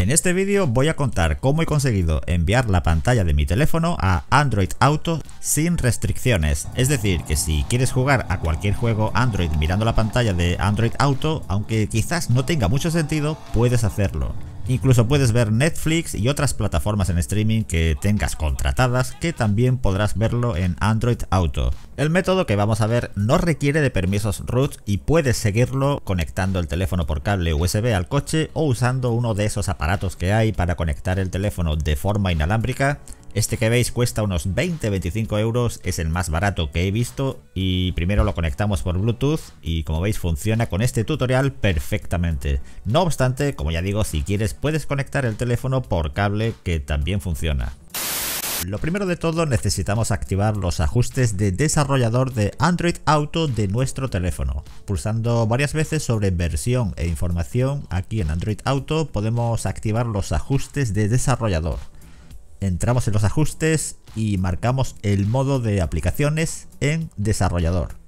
En este vídeo voy a contar cómo he conseguido enviar la pantalla de mi teléfono a Android Auto sin restricciones, es decir que si quieres jugar a cualquier juego Android mirando la pantalla de Android Auto, aunque quizás no tenga mucho sentido, puedes hacerlo. Incluso puedes ver Netflix y otras plataformas en streaming que tengas contratadas que también podrás verlo en Android Auto. El método que vamos a ver no requiere de permisos root y puedes seguirlo conectando el teléfono por cable USB al coche o usando uno de esos aparatos que hay para conectar el teléfono de forma inalámbrica este que veis cuesta unos 20-25 euros, es el más barato que he visto y primero lo conectamos por Bluetooth y como veis funciona con este tutorial perfectamente. No obstante, como ya digo, si quieres puedes conectar el teléfono por cable que también funciona. Lo primero de todo necesitamos activar los ajustes de desarrollador de Android Auto de nuestro teléfono. Pulsando varias veces sobre versión e información aquí en Android Auto podemos activar los ajustes de desarrollador entramos en los ajustes y marcamos el modo de aplicaciones en desarrollador.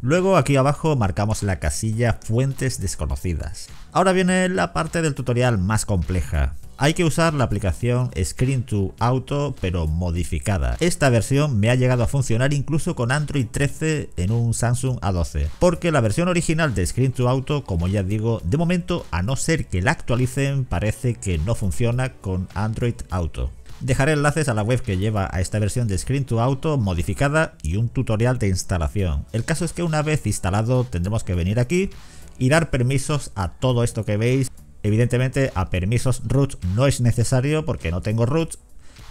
Luego aquí abajo marcamos la casilla fuentes desconocidas. Ahora viene la parte del tutorial más compleja. Hay que usar la aplicación Screen to Auto pero modificada. Esta versión me ha llegado a funcionar incluso con Android 13 en un Samsung A12, porque la versión original de Screen to Auto, como ya digo, de momento a no ser que la actualicen parece que no funciona con Android Auto. Dejaré enlaces a la web que lleva a esta versión de Screen to Auto modificada y un tutorial de instalación. El caso es que una vez instalado tendremos que venir aquí y dar permisos a todo esto que veis. Evidentemente a permisos root no es necesario porque no tengo root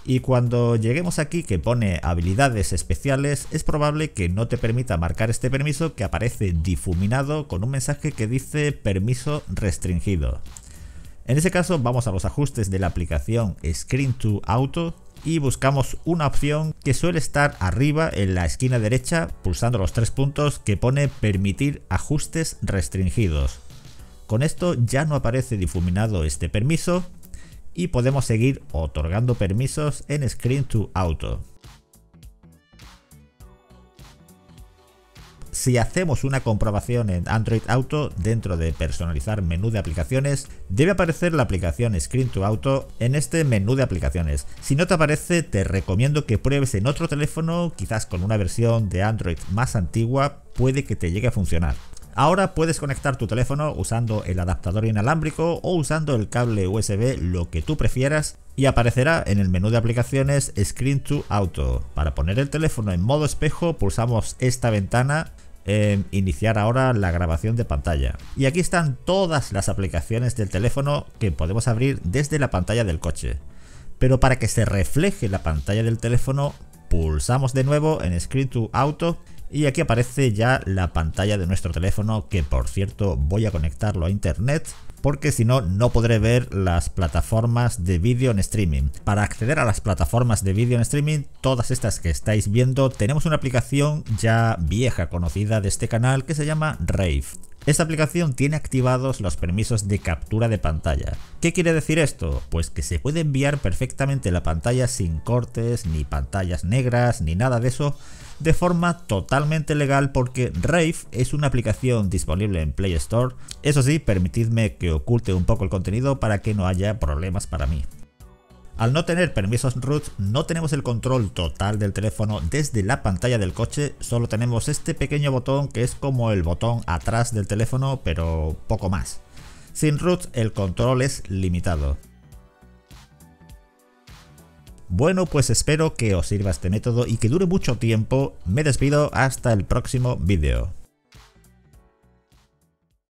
y cuando lleguemos aquí que pone habilidades especiales es probable que no te permita marcar este permiso que aparece difuminado con un mensaje que dice permiso restringido. En ese caso vamos a los ajustes de la aplicación Screen to Auto y buscamos una opción que suele estar arriba en la esquina derecha pulsando los tres puntos que pone permitir ajustes restringidos. Con esto ya no aparece difuminado este permiso y podemos seguir otorgando permisos en Screen to Auto. Si hacemos una comprobación en Android Auto, dentro de personalizar menú de aplicaciones, debe aparecer la aplicación Screen to Auto en este menú de aplicaciones. Si no te aparece, te recomiendo que pruebes en otro teléfono, quizás con una versión de Android más antigua, puede que te llegue a funcionar. Ahora puedes conectar tu teléfono usando el adaptador inalámbrico o usando el cable USB, lo que tú prefieras, y aparecerá en el menú de aplicaciones Screen to Auto. Para poner el teléfono en modo espejo pulsamos esta ventana Em, iniciar ahora la grabación de pantalla. Y aquí están todas las aplicaciones del teléfono que podemos abrir desde la pantalla del coche. Pero para que se refleje la pantalla del teléfono, pulsamos de nuevo en Screen to Auto y aquí aparece ya la pantalla de nuestro teléfono, que por cierto voy a conectarlo a internet porque si no, no podré ver las plataformas de vídeo en streaming. Para acceder a las plataformas de vídeo en streaming, todas estas que estáis viendo, tenemos una aplicación ya vieja, conocida de este canal, que se llama Rave. Esta aplicación tiene activados los permisos de captura de pantalla. ¿Qué quiere decir esto? Pues que se puede enviar perfectamente la pantalla sin cortes, ni pantallas negras, ni nada de eso, de forma totalmente legal porque Rave es una aplicación disponible en Play Store. Eso sí, permitidme que oculte un poco el contenido para que no haya problemas para mí. Al no tener permisos root, no tenemos el control total del teléfono desde la pantalla del coche, solo tenemos este pequeño botón que es como el botón atrás del teléfono, pero poco más. Sin root, el control es limitado. Bueno, pues espero que os sirva este método y que dure mucho tiempo. Me despido hasta el próximo vídeo.